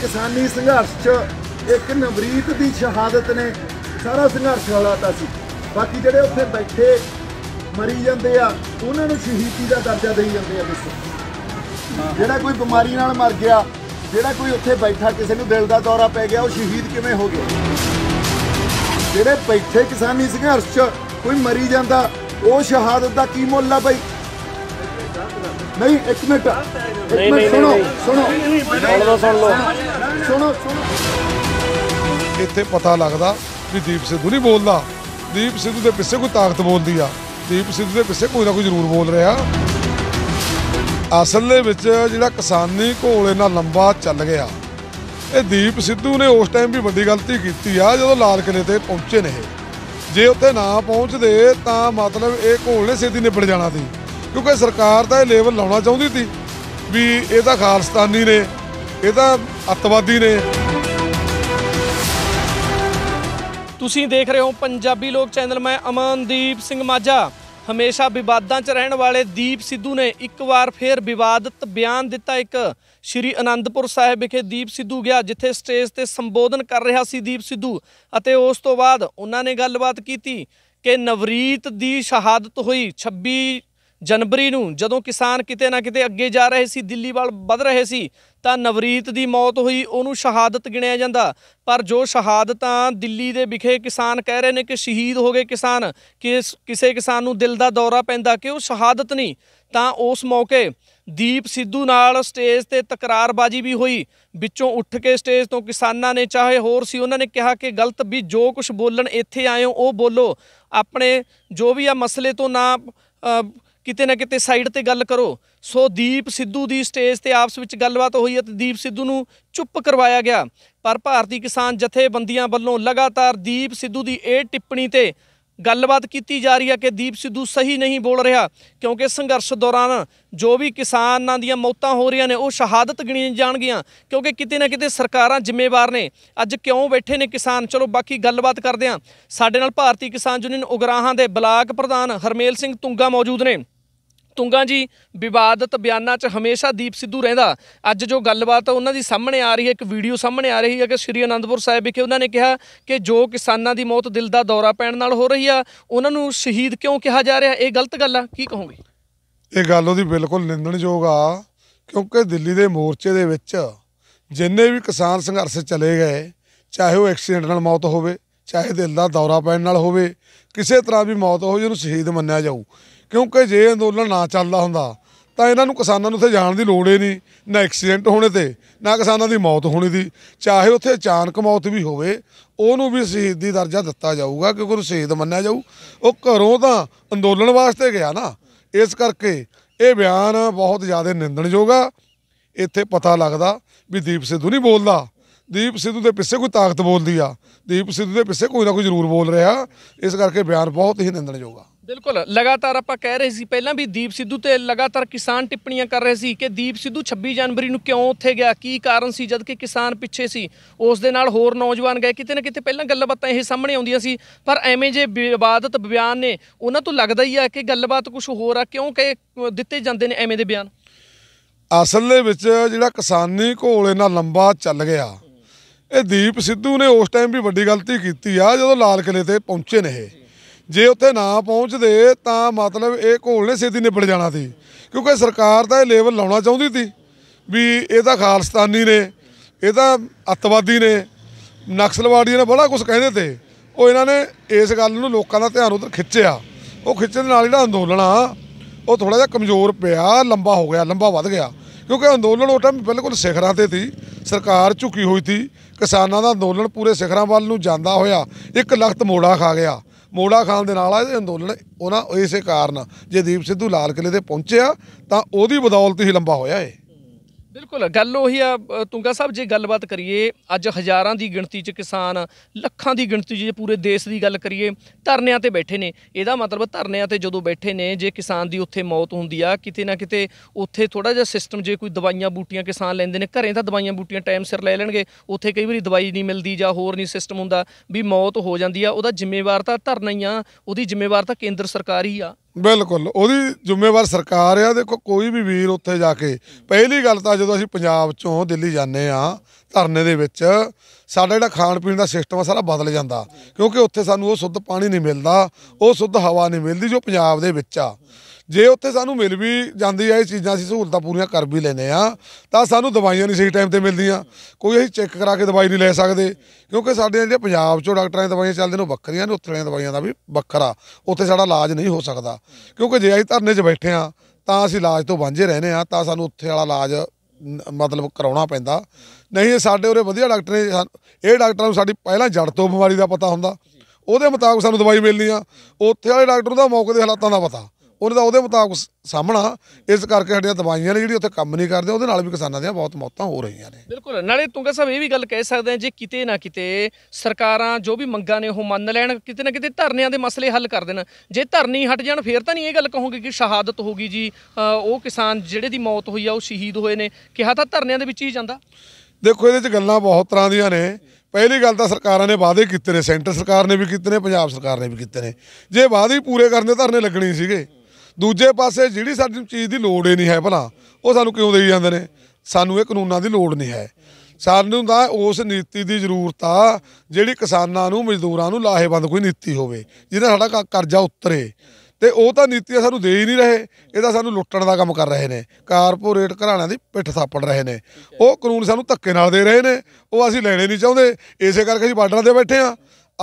ਕਿਸਾਨੀ ਸੰਘਰਸ਼ 'ਚ ਇੱਕ ਨਵਰੀਤ ਦੀ ਸ਼ਹਾਦਤ ਨੇ ਸਾਰਾ ਸੰਘਰਸ਼ ਰੌਲਾਤਾ ਸੀ ਬਾਕੀ ਜਿਹੜੇ ਉੱਥੇ ਬੈਠੇ ਮਰੀ ਜਾਂਦੇ ਆ ਉਹਨਾਂ ਨੂੰ ਸ਼ਹੀਦੀ ਦਾ ਦਰਜਾ ਦੇਈ ਜਾਂਦੇ ਆ ਦੱਸੋ ਜਿਹੜਾ ਕੋਈ ਬਿਮਾਰੀ ਨਾਲ ਮਰ ਗਿਆ ਜਿਹੜਾ ਕੋਈ ਉੱਥੇ ਬੈਠਾ ਕਿਸੇ ਨੂੰ ਦਿਲ ਦਾ ਦੌਰਾ ਪੈ ਗਿਆ ਉਹ ਸ਼ਹੀਦ ਕਿਵੇਂ ਹੋ ਗਿਆ ਜਿਹੜੇ ਬੈਠੇ ਕਿਸਾਨੀ ਸੰਘਰਸ਼ 'ਚ ਕੋਈ ਮਰੀ ਜਾਂਦਾ ਉਹ ਸ਼ਹਾਦਤ ਦਾ ਕੀ ਮੁੱਲ ਆ ਬਈ ਨਹੀਂ ਇੱਕ ਮਿੰਟ ਇੱਕ ਮਿੰਟ ਸੁਣੋ ਸੁਣੋ ਸੁਣ ਲਓ ਸੁਣ ਲਓ ਸੁਣੋ ਸੁਣੋ ਇੱਥੇ ਪਤਾ ਲੱਗਦਾ ਵੀ ਦੀਪ ਸਿੱਧੂ ਨਹੀਂ ਬੋਲਦਾ ਦੀਪ ਸਿੱਧੂ ਦੇ ਪਿੱਛੇ ਕੋਈ ਤਾਕਤ ਬੋਲਦੀ ਆ ਦੀਪ ਸਿੱਧੂ ਦੇ ਪਿੱਛੇ ਕੋਈ ਨਾ ਕੋਈ ਜ਼ਰੂਰ ਬੋਲ ਰਿਹਾ ਅਸਲ ਦੇ ਵਿੱਚ ਜਿਹੜਾ ਕਿਸਾਨੀ ਘੋਲ ਇਹਨਾਂ ਲੰਬਾ ਚੱਲ ਗਿਆ ਇਹ ਦੀਪ ਸਿੱਧੂ ਨੇ ਉਸ ਟਾਈਮ ਵੀ ਵੱਡੀ ਗਲਤੀ ਕੀਤੀ ਆ ਜਦੋਂ ਲਾਲ ਕਿਲੇ ਤੇ ਪਹੁੰਚੇ ਨੇ ਜੇ ਉੱਥੇ ਨਾ ਪਹੁੰਚਦੇ ਤਾਂ ਮਤਲਬ ਇਹ ਘੋਲ ਨੇ ਸਿੱਧੀ ਨਿਬੜ ਜਾਣਾ ਸੀ ਕਿਉਂਕਿ ਸਰਕਾਰ ਤਾਂ ਇਹ ਲੇਵਲ ਲਾਉਣਾ ਚਾਹੁੰਦੀ ਸੀ ਵੀ ਇਹ ਤਾਂ ਖਾਲਸਤਾਨੀ ਨੇ ਇਹ ਤਾਂ ਅੱਤਵਾਦੀ ਨੇ ਤੁਸੀਂ ਦੇਖ ਰਹੇ ਹੋ ਪੰਜਾਬੀ ਲੋਕ ਚੈਨਲ ਮੈਂ ਅਮਨਦੀਪ ਸਿੰਘ ਮਾਝਾ ਹਮੇਸ਼ਾ ਵਿਵਾਦਾਂ 'ਚ ਰਹਿਣ ਵਾਲੇ ਦੀਪ ਸਿੱਧੂ ਨੇ ਇੱਕ ਵਾਰ ਫੇਰ ਵਿਵਾਦਿਤ ਬਿਆਨ ਦਿੱਤਾ ਇੱਕ ਸ਼੍ਰੀ ਅਨੰਦਪੁਰ ਸਾਹਿਬ ਵਿਖੇ ਦੀਪ ਸਿੱਧੂ ਗਿਆ ਜਿੱਥੇ ਸਟੇਜ ਤੇ ਸੰਬੋਧਨ ਕਰ ਰਿਹਾ ਸੀ ਦੀਪ ਸਿੱਧੂ ਅਤੇ ਉਸ ਤੋਂ ਬਾਅਦ ਉਹਨਾਂ ਨੇ ਗੱਲਬਾਤ ਕੀਤੀ ਕਿ ਨਵਰੀਤ ਦੀ ਸ਼ਹਾਦਤ ਹੋਈ 26 ਜਨਵਰੀ ਨੂੰ ਜਦੋਂ ਕਿਸਾਨ ਕਿਤੇ ਨਾ ਕਿਤੇ ਅੱਗੇ ਜਾ ਰਹੇ ਸੀ ਦਿੱਲੀ ਵੱਲ ਵੱਧ ਰਹੇ ਸੀ ਤਾਂ ਨਵਰੀਤ ਦੀ ਮੌਤ ਹੋਈ ਉਹਨੂੰ ਸ਼ਹਾਦਤ ਗਿਣਿਆ ਜਾਂਦਾ ਪਰ ਜੋ ਸ਼ਹਾਦਤਾਂ ਦਿੱਲੀ ਦੇ ਵਿਖੇ ਕਿਸਾਨ ਕਹਿ ਰਹੇ ਨੇ ਕਿ ਸ਼ਹੀਦ ਹੋ ਗਏ ਕਿਸਾਨ ਕਿ ਕਿਸੇ ਕਿਸਾਨ ਨੂੰ ਦਿਲ ਦਾ ਦੌਰਾ ਪੈਂਦਾ ਕਿ ਉਹ ਸ਼ਹਾਦਤ ਨਹੀਂ ਤਾਂ ਉਸ ਮੌਕੇ ਦੀਪ ਸਿੱਧੂ ਨਾਲ ਸਟੇਜ ਤੇ ਤਕਰਾਰਬਾਜੀ ਵੀ ਹੋਈ ਵਿੱਚੋਂ ਉੱਠ ਕੇ ਸਟੇਜ ਤੋਂ ਕਿਸਾਨਾਂ ਨੇ ਚਾਹੇ ਹੋਰ ਸੀ ਉਹਨਾਂ ਨੇ ਕਿਹਾ ਕਿ ਗਲਤ ਵੀ ਜੋ ਕੁਝ ਬੋਲਣ ਇੱਥੇ ਆਏ ਹੋ ਉਹ ਬੋਲੋ ਆਪਣੇ ਜੋ ਵੀ ਆ ਮਸਲੇ ਤੋਂ ਨਾ ਕਿਤੇ ਨਾ ਕਿਤੇ ਸਾਈਡ ਤੇ ਗੱਲ ਕਰੋ ਸੋ ਦੀਪ ਸਿੱਧੂ ਦੀ ਸਟੇਜ ਤੇ ਆਪਸ ਵਿੱਚ ਗੱਲਬਾਤ ਹੋਈ ਤੇ ਦੀਪ ਸਿੱਧੂ ਨੂੰ ਚੁੱਪ ਕਰਵਾਇਆ ਗਿਆ ਪਰ ਭਾਰਤੀ ਕਿਸਾਨ ਜਥੇਬੰਦੀਆਂ ਵੱਲੋਂ ਲਗਾਤਾਰ ਦੀਪ ਸਿੱਧੂ ਦੀ ਇਹ ਟਿੱਪਣੀ ਤੇ ਗੱਲਬਾਤ ਕੀਤੀ ਜਾ ਰਹੀ ਹੈ ਕਿ ਦੀਪ ਸਿੱਧੂ ਸਹੀ ਨਹੀਂ ਬੋਲ ਰਿਹਾ ਕਿਉਂਕਿ ਸੰਘਰਸ਼ ਦੌਰਾਨ ਜੋ ਵੀ ਕਿਸਾਨਾਂ ਦੀਆਂ ਮੌਤਾਂ ਹੋ ਰਹੀਆਂ ਨੇ ਉਹ ਸ਼ਹਾਦਤ ਗਿਣੀਆਂ ਜਾਣਗੀਆਂ ਕਿਉਂਕਿ ਕਿਤੇ ਨਾ ਕਿਤੇ ਸਰਕਾਰਾਂ ਜ਼ਿੰਮੇਵਾਰ ਨੇ ਅੱਜ ਕਿਉਂ ਬੈਠੇ ਨੇ ਕਿਸਾਨ ਚਲੋ ਬਾਕੀ ਗੱਲਬਾਤ ਕਰਦੇ ਹਾਂ ਸਾਡੇ ਨਾਲ ਭਾਰਤੀ ਕਿਸਾਨ ਯੂਨੀਅਨ ਉਗਰਾਹਾਂ ਦੇ ਬਲਾਕ ਪ੍ਰਧਾਨ ਹਰਮੇਲ ਸਿੰਘ ਤੁੰਗਾ ਮੌਜੂਦ ਨੇ ਤੁੰਗਾ ਜੀ ਵਿਵਾਦਤ ਬਿਆਨਾਂ 'ਚ ਹਮੇਸ਼ਾ ਦੀਪ ਸਿੱਧੂ ਰਹਿੰਦਾ ਅੱਜ ਜੋ ਗੱਲਬਾਤ ਉਹਨਾਂ ਦੀ ਸਾਹਮਣੇ ਆ ਰਹੀ ਹੈ ਇੱਕ ਵੀਡੀਓ ਸਾਹਮਣੇ ਆ ਰਹੀ ਹੈ ਕਿ ਸ਼੍ਰੀ ਅਨੰਦਪੁਰ ਸਾਹਿਬ ਵਿਖੇ ਉਹਨਾਂ ਨੇ ਕਿਹਾ ਕਿ ਜੋ ਕਿਸਾਨਾਂ ਦੀ ਮੌਤ ਦਿਲ ਦਾ ਦੌਰਾ ਪੈਣ ਨਾਲ ਹੋ ਰਹੀ ਆ ਉਹਨਾਂ ਨੂੰ ਸ਼ਹੀਦ ਕਿਉਂ ਕਿਹਾ ਜਾ ਰਿਹਾ ਇਹ ਗਲਤ ਗੱਲ ਆ ਕੀ ਕਹੋਗੇ ਇਹ ਗੱਲ ਉਹਦੀ ਬਿਲਕੁਲ ਨਿੰਦਣਯੋਗ ਆ ਕਿਉਂਕਿ ਦਿੱਲੀ ਦੇ ਮੋਰਚੇ ਦੇ ਵਿੱਚ ਜਿੰਨੇ ਵੀ ਕਿਸਾਨ ਸੰਘਰਸ਼ ਚਲੇ ਗਏ ਚਾਹੇ ਉਹ ਐਕਸੀਡੈਂਟ ਨਾਲ ਮੌਤ ਹੋਵੇ ਚਾਹੇ ਦਿਲ ਦਾ ਦੌਰਾ ਪੈਣ ਨਾਲ ਹੋਵੇ ਕਿਸੇ ਤਰ੍ਹਾਂ ਵੀ ਮੌਤ ਹੋ ਜੇ ਉਹਨੂੰ ਸ਼ਹੀਦ ਮੰਨਿਆ ਜਾਊ ਕਿਉਂਕਿ ਜੇ ਅੰਦੋਲਨ ਨਾ ਚੱਲਦਾ ਹੁੰਦਾ ਤਾਂ ਇਹਨਾਂ ਨੂੰ ਕਿਸਾਨਾਂ ਨੂੰ ਉੱਥੇ ਜਾਣ ਦੀ ਲੋੜ ਹੀ ਨਹੀਂ ਨਾ ਐਕਸੀਡੈਂਟ ਹੋਣੇ ਤੇ ਨਾ ਕਿਸਾਨਾਂ ਦੀ ਮੌਤ ਹੋਣੀ ਦੀ ਚਾਹੇ ਉੱਥੇ ਅਚਾਨਕ ਮੌਤ ਵੀ ਹੋਵੇ ਉਹਨੂੰ ਵੀ ਸ਼ਹੀਦੀ ਦਰਜਾ ਦਿੱਤਾ ਜਾਊਗਾ ਕਿਉਂਕਿ ਉਹ ਸ਼ਹੀਦ ਮੰਨਿਆ ਜਾਊ ਉਹ ਘਰੋਂ ਤਾਂ ਅੰਦੋਲਨ ਵਾਸਤੇ ਗਿਆ ਨਾ ਇਸ ਕਰਕੇ ਇਹ ਬਿਆਨ ਬਹੁਤ ਜ਼ਿਆਦਾ ਨਿੰਦਣਯੋਗ ਆ ਇੱਥੇ ਪਤਾ ਲੱਗਦਾ ਵੀ ਦੀਪ ਸਿੱਧੂ ਨਹੀਂ ਬੋਲਦਾ ਦੀਪ ਸਿੱਧੂ ਦੇ ਪਿੱਛੇ ਕੋਈ ਤਾਕਤ ਬੋਲਦੀ ਆ ਦੀਪ ਸਿੱਧੂ ਦੇ ਪਿੱਛੇ ਕੋਈ ਨਾ ਕੋਈ ਜ਼ਰੂਰ ਬੋਲ ਰਿਹਾ ਇਸ ਕਰਕੇ ਬਿਆਨ ਬਹੁਤ ਹੀ ਨਿੰਦਣਯੋਗ ਆ ਬਿਲਕੁਲ ਲਗਾਤਾਰ ਆਪਾਂ ਕਹਿ ਰਹੇ ਸੀ ਪਹਿਲਾਂ ਵੀ ਦੀਪ ਸਿੱਧੂ ਤੇ ਲਗਾਤਾਰ ਕਿਸਾਨ ਟਿੱਪਣੀਆਂ ਕਰ ਰਹੇ ਸੀ ਕਿ ਦੀਪ ਸਿੱਧੂ 26 ਜਨਵਰੀ ਨੂੰ ਕਿਉਂ ਉੱਥੇ ਗਿਆ ਕੀ ਕਾਰਨ ਸੀ ਜਦ ਕਿ ਕਿਸਾਨ ਪਿੱਛੇ ਸੀ ਉਸ ਦੇ ਨਾਲ ਹੋਰ ਨੌਜਵਾਨ ਗਏ ਕਿਤੇ ਨਾ ਕਿਤੇ ਪਹਿਲਾਂ ਗੱਲਬਾਤਾਂ ਇਹ ਸਾਹਮਣੇ ਆਉਂਦੀਆਂ ਸੀ ਪਰ ਐਵੇਂ ਜੇ ਵਿਵਾਦਤ ਬਿਆਨ ਨੇ ਉਹਨਾਂ ਤੋਂ ਲੱਗਦਾ ਹੀ ਆ ਕਿ ਗੱਲਬਾਤ ਕੁਝ ਹੋਰ ਆ ਕਿਉਂ ਕਿ ਦਿੱਤੇ ਜਾਂਦੇ ਨੇ ਐਵੇਂ ਦੇ ਬਿਆਨ ਅਸਲ ਦੇ ਵਿੱਚ ਜਿਹੜਾ ਕਿਸਾਨੀ ਘੋਲ ਇਹਨਾਂ ਲੰਬਾ ਚੱਲ ਗਿਆ ਇਹ ਦੀਪ ਸਿੱਧੂ ਨੇ ਉਸ ਟਾਈਮ ਵੀ ਵੱਡੀ ਗਲਤੀ ਕੀਤੀ ਆ ਜਦੋਂ ਲਾਲ ਕਿਲੇ ਤੇ ਪਹੁੰਚੇ ਨੇ ਇਹ ਜੇ ਉੱਥੇ ਨਾ ਪਹੁੰਚਦੇ ਤਾਂ ਮਤਲਬ ਇਹ ਘੋਲ ਨੇ ਸਿੱਧੀ ਨਿਬੜ ਜਾਣਾ ਸੀ ਕਿਉਂਕਿ ਸਰਕਾਰ ਤਾਂ ਇਹ ਲੇਵਲ ਲਾਉਣਾ ਚਾਹੁੰਦੀ ਸੀ ਵੀ ਇਹ ਤਾਂ ਖਾਲਸਤਾਨੀ ਨੇ ਇਹ ਤਾਂ ਅੱਤਵਾਦੀ ਨੇ ਨਕਸਲਵਾਦੀਆਂ ਨੇ ਬੜਾ ਕੁਝ ਕਹਿੰਦੇ ਤੇ ਉਹ ਇਹਨਾਂ ਨੇ ਇਸ ਗੱਲ ਨੂੰ ਲੋਕਾਂ ਦਾ ਧਿਆਨ ਉਧਰ ਖਿੱਚਿਆ ਉਹ ਖਿੱਚਣ ਨਾਲ ਜਿਹੜਾ ਅੰਦੋਲਨ ਆ ਉਹ ਥੋੜਾ ਜਿਹਾ ਕਮਜ਼ੋਰ ਪਿਆ ਲੰਬਾ ਹੋ ਗਿਆ ਲੰਬਾ ਵੱਧ ਗਿਆ ਕਿਉਂਕਿ ਅੰਦੋਲਨ ਉਹ ਟਾਈਮ ਬਿਲਕੁਲ ਸਿਖਰਾਂ ਤੇ ਸੀ ਸਰਕਾਰ ਝੁਕੀ ਹੋਈ ਸੀ ਕਿਸਾਨਾਂ ਦਾ ਅੰਦੋਲਨ ਪੂਰੇ ਸਿਖਰਾਂ ਵੱਲ ਨੂੰ ਜਾਂਦਾ ਹੋਇਆ ਇੱਕ ਲਖਤ ਮੋੜਾ ਖਾ ਗਿਆ ਮੋੜਾ ਖਾਨ ਦੇ ਨਾਲ ਆ ਇਹ ਅੰਦੋਲਨ ਉਹਨਾਂ ਇਸੇ ਕਾਰਨ ਜੇ ਦੀਪ ਸਿੱਧੂ ਲਾਲ ਕਿਲੇ ਤੇ ਪਹੁੰਚਿਆ ਤਾਂ ਉਹਦੀ ਬਦੌਲਤ ਹੀ ਲੰਬਾ ਹੋਇਆ ਏ ਬਿਲਕੁਲ ਗੱਲ ਉਹੀ ਆ ਤੁੰਗਾ ਸਾਹਿਬ ਜੇ ਗੱਲਬਾਤ ਕਰੀਏ ਅੱਜ ਹਜ਼ਾਰਾਂ ਦੀ ਗਿਣਤੀ 'ਚ ਕਿਸਾਨ ਲੱਖਾਂ ਦੀ ਗਿਣਤੀ 'ਚ ਪੂਰੇ ਦੇਸ਼ ਦੀ ਗੱਲ ਕਰੀਏ ਧਰਨਿਆਂ ਤੇ ਬੈਠੇ ਨੇ ਇਹਦਾ ਮਤਲਬ ਧਰਨਿਆਂ ਤੇ ਜਦੋਂ ਬੈਠੇ ਨੇ ਜੇ ਕਿਸਾਨ ਦੀ ਉੱਥੇ ਮੌਤ ਹੁੰਦੀ ਆ ਕਿਤੇ ਨਾ ਕਿਤੇ ਉੱਥੇ ਥੋੜਾ ਜਿਹਾ ਸਿਸਟਮ ਜੇ ਕੋਈ ਦਵਾਈਆਂ ਬੂਟੀਆਂ ਕਿਸਾਨ ਲੈਂਦੇ ਨੇ ਘਰੇ ਤਾਂ ਦਵਾਈਆਂ ਬੂਟੀਆਂ ਟਾਈਮ ਸਿਰ ਲੈ ਲੈਣਗੇ ਉੱਥੇ ਕਈ ਵਾਰੀ ਦਵਾਈ ਨਹੀਂ ਮਿਲਦੀ ਜਾਂ ਹੋਰ ਨਹੀਂ ਸਿਸਟਮ ਹੁੰਦਾ ਵੀ ਮੌਤ ਹੋ ਜਾਂਦੀ ਆ ਉਹਦਾ ਜ਼ਿੰਮੇਵਾਰ ਤਾਂ ਧਰਨਾ ਹੀ ਆ ਉਹਦੀ ਜ਼ਿੰਮੇਵਾਰ ਤਾਂ ਕੇਂਦਰ ਸਰਕਾਰ ਹੀ ਆ ਬਿਲਕੁਲ ਉਹਦੀ ਜ਼ਿੰਮੇਵਾਰ ਸਰਕਾਰ ਆ ਦੇਖੋ ਕੋਈ ਵੀ ਵੀਰ ਉੱਥੇ ਜਾ ਕੇ ਪਹਿਲੀ ਗੱਲ ਤਾਂ ਜਦੋਂ ਅਸੀਂ ਪੰਜਾਬ ਚੋਂ ਦਿੱਲੀ ਜਾਂਦੇ ਆ ਧਰਨੇ ਦੇ ਵਿੱਚ ਸਾਡਾ ਜਿਹੜਾ ਖਾਣ ਪੀਣ ਦਾ ਸਿਸਟਮ ਆ ਸਾਰਾ ਬਦਲ ਜਾਂਦਾ ਕਿਉਂਕਿ ਉੱਥੇ ਸਾਨੂੰ ਉਹ ਸ਼ੁੱਧ ਪਾਣੀ ਨਹੀਂ ਮਿਲਦਾ ਉਹ ਸ਼ੁੱਧ ਹਵਾ ਨਹੀਂ ਮਿਲਦੀ ਜੋ ਪੰਜਾਬ ਦੇ ਵਿੱਚ ਆ ਜੇ ਉੱਥੇ ਸਾਨੂੰ ਮਿਲ ਵੀ ਜਾਂਦੀ ਹੈ ਇਹ ਚੀਜ਼ਾਂ ਅਸੀਂ ਸਹੂਲਤਾਂ ਪੂਰੀਆਂ ਕਰ ਵੀ ਲੈਨੇ ਆ ਤਾਂ ਸਾਨੂੰ ਦਵਾਈਆਂ ਨਹੀਂ ਸਹੀ ਟਾਈਮ ਤੇ ਮਿਲਦੀਆਂ ਕੋਈ ਅਸੀਂ ਚੈੱਕ ਕਰਾ ਕੇ ਦਵਾਈ ਨਹੀਂ ਲੈ ਸਕਦੇ ਕਿਉਂਕਿ ਸਾਡੇ ਜਿਹੜੇ ਪੰਜਾਬ 'ਚੋਂ ਡਾਕਟਰਾਂ ਦੀਆਂ ਦਵਾਈਆਂ ਚੱਲਦੇ ਨੇ ਉਹ ਵੱਖਰੀਆਂ ਨੇ ਉੱਥੇ ਵਾਲੀਆਂ ਦਵਾਈਆਂ ਦਾ ਵੀ ਵੱਖਰਾ ਉੱਥੇ ਸਾਡਾ ਇਲਾਜ ਨਹੀਂ ਹੋ ਸਕਦਾ ਕਿਉਂਕਿ ਜੇ ਅਸੀਂ ਧਰਨੇ 'ਚ ਬੈਠੇ ਆ ਤਾਂ ਅਸੀਂ ਇਲਾਜ ਤੋਂ ਵਾਂਝੇ ਰਹਨੇ ਆ ਤਾਂ ਸਾਨੂੰ ਉੱਥੇ ਵਾਲਾ ਇਲਾਜ ਮਤਲਬ ਕਰਾਉਣਾ ਪੈਂਦਾ ਨਹੀਂ ਸਾਡੇ ਉਰੇ ਵਧੀਆ ਡਾਕਟਰ ਨੇ ਇਹ ਡਾਕਟਰਾਂ ਨੂੰ ਸਾਡੀ ਪਹਿਲਾਂ ਜੜ ਤੋਂ ਬਿਮਾਰੀ ਦਾ ਪਤਾ ਹੁੰਦਾ ਉਹਦੇ ਮੁਤਾਬਕ ਸਾਨੂੰ ਦਵਾਈ ਮਿਲਣੀ ਆ ਉੱਥੇ ਵਾਲੇ ਡਾਕਟਰ ਦਾ ਮੌਕੇ ਦੇ ਹਾਲਾਤਾਂ ਦਾ ਪਤਾ ਉਹਨਾਂ ਉਹਦੇ ਮੁਤਾਬਕ ਸਾਹਮਣਾ ਇਸ ਕਰਕੇ ਸਾਡੀਆਂ ਦਵਾਈਆਂ ਨੇ ਜਿਹੜੀ ਉੱਥੇ ਕੰਮ ਨਹੀਂ ਕਰਦੇ ਉਹਦੇ ਨਾਲ ਵੀ ਕਿਸਾਨਾਂ ਦੀਆਂ ਬਹੁਤ ਮੌਤਾਂ ਹੋ ਰਹੀਆਂ ਨੇ ਬਿਲਕੁਲ ਨਾਲੇ ਤੁੰਗਾ ਸਾਹਿਬ ਇਹ ਵੀ ਗੱਲ ਕਹਿ ਸਕਦੇ ਆ ਜੇ ਕਿਤੇ ਨਾ ਕਿਤੇ ਸਰਕਾਰਾਂ ਜੋ ਵੀ ਮੰਗਾਂ ਨੇ ਉਹ ਮੰਨ ਲੈਣ ਕਿਤੇ ਨਾ ਕਿਤੇ ਧਰਨਿਆਂ ਦੇ ਮਸਲੇ ਹੱਲ ਕਰ ਦੇਣ ਜੇ ਧਰਨੀ ਹਟ ਜਾਣ ਫੇਰ ਤਾਂ ਨਹੀਂ ਇਹ ਗੱਲ ਕਹੋਗੇ ਕਿ ਸ਼ਹਾਦਤ ਹੋ ਗਈ ਜੀ ਉਹ ਕਿਸਾਨ ਜਿਹੜੇ ਦੀ ਮੌਤ ਹੋਈ ਆ ਉਹ ਸ਼ਹੀਦ ਹੋਏ ਨੇ ਕਿਹਾ ਤਾਂ ਧਰਨਿਆਂ ਦੇ ਵਿੱਚ ਹੀ ਜਾਂਦਾ ਦੇਖੋ ਇਹਦੇ 'ਚ ਗੱਲਾਂ ਬਹੁਤ ਤਰ੍ਹਾਂ ਦੀਆਂ ਨੇ ਪਹਿਲੀ ਗੱਲ ਤਾਂ ਸਰਕਾਰਾਂ ਨੇ ਵਾਅਦੇ ਕੀਤੇ ਨੇ ਸੈਂਟਰ ਸਰਕਾਰ ਨੇ ਵੀ ਕੀਤੇ ਨੇ ਪੰਜਾਬ ਸਰਕਾਰ ਨੇ ਵੀ ਕੀਤੇ ਨੇ ਜੇ ਵਾਅਦੇ ਪੂਰੇ ਕਰਨੇ ਧਰਨੇ ਲੱਗਣੇ ਸੀਗੇ ਦੂਜੇ ਪਾਸੇ ਜਿਹੜੀ ਸਾਡੀ ਚੀਜ਼ ਦੀ ਲੋੜ ਹੀ ਨਹੀਂ ਹੈ ਭਲਾ ਉਹ ਸਾਨੂੰ ਕਿਉਂ ਦੇਈ ਜਾਂਦੇ ਨੇ ਸਾਨੂੰ ਇਹ ਕਾਨੂੰਨਾਂ ਦੀ ਲੋੜ ਨਹੀਂ ਹੈ ਸਾਨੂੰ ਤਾਂ ਉਸ ਨੀਤੀ ਦੀ ਜ਼ਰੂਰਤ ਆ ਜਿਹੜੀ ਕਿਸਾਨਾਂ ਨੂੰ ਮਜ਼ਦੂਰਾਂ ਨੂੰ ਲਾਹੇਵੰਦ ਕੋਈ ਨੀਤੀ ਹੋਵੇ ਜਿਹਦਾ ਸਾਡਾ ਕਰਜ਼ਾ ਉਤਰੇ ਤੇ ਉਹ ਤਾਂ ਨੀਤੀਆਂ ਸਾਨੂੰ ਦੇ ਹੀ ਨਹੀਂ ਰਹੇ ਇਹ ਤਾਂ ਸਾਨੂੰ ਲੁੱਟਣ ਦਾ ਕੰਮ ਕਰ ਰਹੇ ਨੇ ਕਾਰਪੋਰੇਟ ਘਰਾਣਿਆਂ ਦੀ ਪਿੱਠ ਥਾਪੜ ਰਹੇ ਨੇ ਉਹ ਕਾਨੂੰਨ ਸਾਨੂੰ ਧੱਕੇ ਨਾਲ ਦੇ ਰਹੇ ਨੇ ਉਹ ਅਸੀਂ ਲੈਣੇ ਨਹੀਂ ਚਾਹੁੰਦੇ ਇਸੇ ਕਰਕੇ ਅਸੀਂ ਬਾਰਡਰਾਂ ਤੇ ਬੈਠੇ ਆ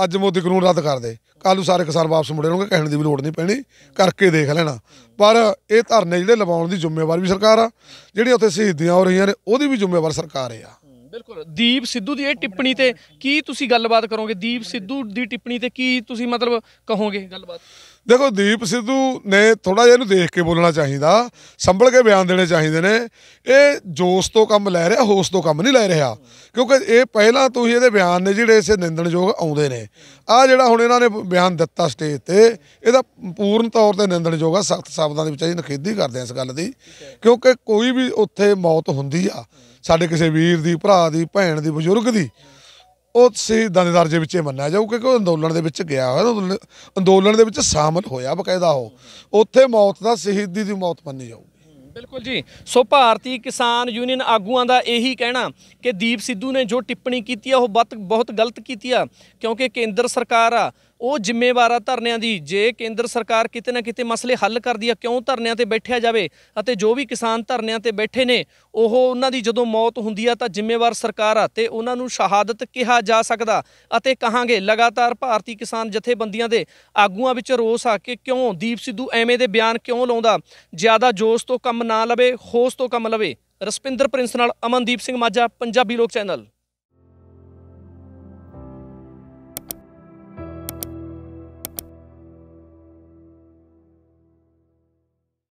ਅੱਜ ਮੋਦੀ ਕਾਨੂੰਨ ਰੱਦ ਕਰ ਦੇ ਕੱਲ ਨੂੰ ਸਾਰੇ ਕਿਸਾਨ ਵਾਪਸ ਮੁੜੇ ਹੋਣਗੇ ਕਹਿਣ ਦੀ ਵੀ ਲੋੜ ਨਹੀਂ ਪੈਣੀ ਕਰਕੇ ਦੇਖ ਲੈਣਾ ਪਰ ਇਹ ਧਰਨੇ ਜਿਹੜੇ ਲਵਾਉਣ ਦੀ ਜ਼ਿੰਮੇਵਾਰੀ ਵੀ ਸਰਕਾਰ ਆ ਜਿਹੜੀ ਉੱਥੇ ਸ਼ਹੀਦੀਆਂ ਹੋ ਰਹੀਆਂ ਨੇ ਉਹਦੀ ਵੀ ਜ਼ਿੰਮੇਵਾਰ ਸਰਕਾਰ ਆ ਬਿਲਕੁਲ ਦੀਪ ਸਿੱਧੂ ਦੀ ਇਹ ਟਿੱਪਣੀ ਤੇ ਕੀ ਤੁਸੀਂ ਗੱਲਬਾਤ ਕਰੋਗੇ ਦੀਪ ਸਿੱਧੂ ਦੀ ਟਿੱਪਣੀ ਤੇ ਕੀ ਤੁਸੀਂ ਮਤਲਬ ਕਹੋਗੇ ਗੱਲਬਾਤ ਦੇਖੋ ਦੀਪ ਸਿੱਧੂ ਨੇ ਥੋੜਾ ਜਿਹਾ ਇਹਨੂੰ ਦੇਖ ਕੇ ਬੋਲਣਾ ਚਾਹੀਦਾ ਸੰਭਲ ਕੇ ਬਿਆਨ ਦੇਣੇ ਚਾਹੀਦੇ ਨੇ ਇਹ ਜੋਸ਼ ਤੋਂ ਕੰਮ ਲੈ ਰਿਹਾ ਹੋਸ਼ ਤੋਂ ਕੰਮ ਨਹੀਂ ਲੈ ਰਿਹਾ ਕਿਉਂਕਿ ਇਹ ਪਹਿਲਾਂ ਤੋਂ ਹੀ ਇਹਦੇ ਬਿਆਨ ਨੇ ਜਿਹੜੇ ਇਸੇ ਨਿੰਦਣਯੋਗ ਆਉਂਦੇ ਨੇ ਆ ਜਿਹੜਾ ਹੁਣ ਇਹਨਾਂ ਨੇ ਬਿਆਨ ਦਿੱਤਾ ਸਟੇਜ ਤੇ ਇਹਦਾ ਪੂਰਨ ਤੌਰ ਤੇ ਨਿੰਦਣਯੋਗ ਆ ਸਖਤ ਸ਼ਬਦਾਂ ਦੇ ਵਿੱਚ ਅਸੀਂ ਨਖੇਦੀ ਕਰਦੇ ਹਾਂ ਇਸ ਗੱਲ ਦੀ ਕਿਉਂਕਿ ਕੋਈ ਵੀ ਉੱਥੇ ਮੌਤ ਹੁੰਦੀ ਆ ਸਾਡੇ ਕਿਸੇ ਵੀਰ ਦੀ ਭਰਾ ਦੀ ਭੈਣ ਦੀ ਬਜ਼ੁਰਗ ਦੀ ਉਹ ਸਿੱਧਾਂ ਦੇ ਦਰਜੇ ਵਿੱਚ ਮੰਨਿਆ ਜਾਊ ਕਿਉਂਕਿ ਉਹ ਅੰਦੋਲਨ ਦੇ ਵਿੱਚ ਗਿਆ ਹੋਇਆ ਅੰਦੋਲਨ ਦੇ ਵਿੱਚ ਸ਼ਾਮਲ ਹੋਇਆ ਬਕਾਇਦਾ ਉਹ ਉੱਥੇ ਮੌਤ ਦਾ ਸ਼ਹੀਦੀ ਦੀ ਮੌਤ ਮੰਨੀ ਜਾਊਗੀ ਬਿਲਕੁਲ ਜੀ ਸੋ ਭਾਰਤੀ ਕਿਸਾਨ ਯੂਨੀਅਨ ਆਗੂਆਂ ਦਾ ਇਹੀ ਕਹਿਣਾ ਕਿ ਦੀਪ ਸਿੱਧੂ ਨੇ ਜੋ ਟਿੱਪਣੀ ਕੀਤੀ ਆ ਉਹ ਬਹੁਤ ਗਲਤ ਕੀਤੀ ਆ ਕਿਉਂਕਿ ਕੇਂਦਰ ਸਰਕਾਰ ਆ ਉਹ ਜ਼ਿੰਮੇਵਾਰਾ ਧਰਨਿਆਂ ਦੀ ਜੇ ਕੇਂਦਰ ਸਰਕਾਰ ਕਿਤੇ ਨਾ ਕਿਤੇ ਮਸਲੇ ਹੱਲ ਕਰਦੀ ਆ ਕਿਉਂ ਧਰਨਿਆਂ ਤੇ ਬੈਠਿਆ ਜਾਵੇ ਅਤੇ ਜੋ ਵੀ ਕਿਸਾਨ ਧਰਨਿਆਂ ਤੇ ਬੈਠੇ ਨੇ ਉਹ ਉਹਨਾਂ ਦੀ ਜਦੋਂ ਮੌਤ ਹੁੰਦੀ ਆ ਤਾਂ ਜ਼ਿੰਮੇਵਾਰ ਸਰਕਾਰ ਆ ਤੇ ਉਹਨਾਂ ਨੂੰ ਸ਼ਹਾਦਤ ਕਿਹਾ ਜਾ ਸਕਦਾ ਅਤੇ ਕਹਾਂਗੇ ਲਗਾਤਾਰ ਭਾਰਤੀ ਕਿਸਾਨ ਜਥੇਬੰਦੀਆਂ ਦੇ ਆਗੂਆਂ ਵਿੱਚ ਰੋਸ ਆ ਕਿ ਕਿਉਂ ਦੀਪ ਸਿੱਧੂ ਐਵੇਂ ਦੇ ਬਿਆਨ ਕਿਉਂ ਲਾਉਂਦਾ ਜ਼ਿਆਦਾ ਜੋਸ਼ ਤੋਂ ਕੰਮ ਨਾ ਲਵੇ ਹੋਸ ਤੋਂ ਕੰਮ ਲਵੇ ਰਸਪਿੰਦਰ ਪ੍ਰਿੰਸ ਨਾਲ ਅਮਨਦੀਪ ਸਿੰਘ ਮਾਝਾ ਪੰਜਾਬੀ ਲੋਕ ਚੈਨਲ